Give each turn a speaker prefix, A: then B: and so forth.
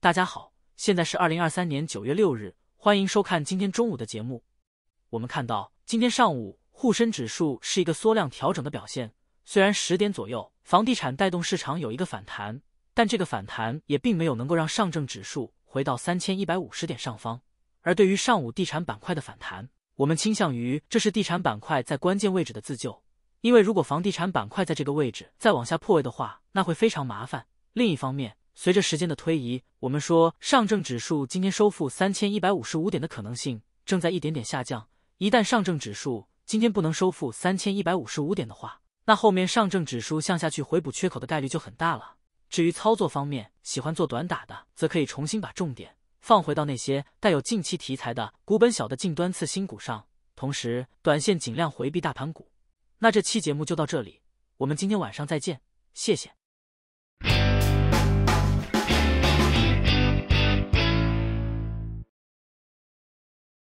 A: 大家好，现在是二零二三年九月六日，欢迎收看今天中午的节目。我们看到今天上午沪深指数是一个缩量调整的表现，虽然十点左右房地产带动市场有一个反弹，但这个反弹也并没有能够让上证指数回到三千一百五十点上方。而对于上午地产板块的反弹，我们倾向于这是地产板块在关键位置的自救，因为如果房地产板块在这个位置再往下破位的话。那会非常麻烦。另一方面，随着时间的推移，我们说上证指数今天收复三千一百五十五点的可能性正在一点点下降。一旦上证指数今天不能收复三千一百五十五点的话，那后面上证指数向下去回补缺口的概率就很大了。至于操作方面，喜欢做短打的，则可以重新把重点放回到那些带有近期题材的股本小的近端次新股上，同时短线尽量回避大盘股。那这期节目就到这里，我们今天晚上再见，谢谢。